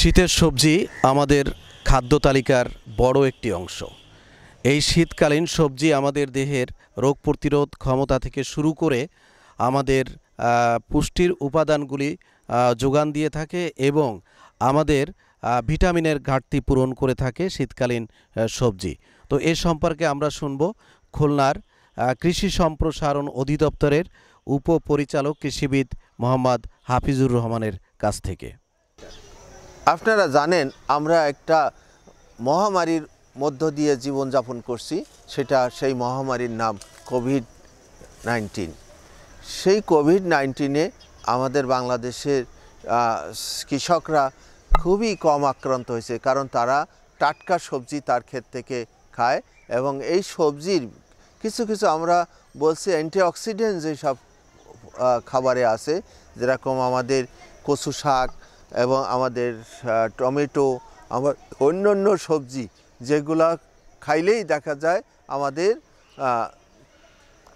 শীতের সবজি আমাদের খাদ্য তালিকার বড় একটি অংশ এই শীতকালীন সবজি আমাদের দেহের রোগ প্রতিরোধ ক্ষমতা থেকে শুরু করে আমাদের পুষ্টির উপাদানগুলি যোগান দিয়ে থাকে এবং আমাদের ভিটামিনের ঘাটতি পূরণ করে থাকে শীতকালীন সবজি তো এ সম্পর্কে আমরা শুনব খুলনার কৃষি সম্প্রসারণ অধিদপ্তরের উপপরিচালক কৃষিবিদ মোহাম্মদ হাফিজুর রহমানের কাছ থেকে আপনারা জানেন আমরা একটা মহামারীর মধ্য দিয়ে জীবনযাপন করছি সেটা সেই মহামারীর নাম কোভিড নাইন্টিন সেই কোভিড নাইন্টিনে আমাদের বাংলাদেশের কৃষকরা খুবই কম আক্রান্ত হয়েছে কারণ তারা টাটকা সবজি তার ক্ষেত থেকে খায় এবং এই সবজির কিছু কিছু আমরা বলছি অ্যান্টিঅক্সিডেন্ট যেসব খাবারে আছে যেরকম আমাদের কচু শাক এবং আমাদের টমেটো আমার অন্য অন্য সবজি যেগুলা খাইলেই দেখা যায় আমাদের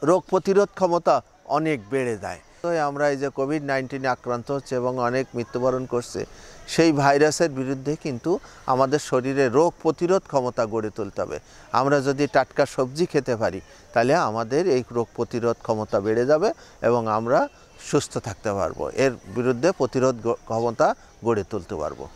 রোগ প্রতিরোধ ক্ষমতা অনেক বেড়ে যায় তো আমরা এই যে কোভিড নাইন্টিনে আক্রান্ত হচ্ছে এবং অনেক মৃত্যুবরণ করছে সেই ভাইরাসের বিরুদ্ধে কিন্তু আমাদের শরীরে রোগ প্রতিরোধ ক্ষমতা গড়ে তুলতে হবে আমরা যদি টাটকা সবজি খেতে পারি তাহলে আমাদের এই রোগ প্রতিরোধ ক্ষমতা বেড়ে যাবে এবং আমরা সুস্থ থাকতে পারবো এর বিরুদ্ধে প্রতিরোধ ক্ষমতা গড়ে তুলতে পারবো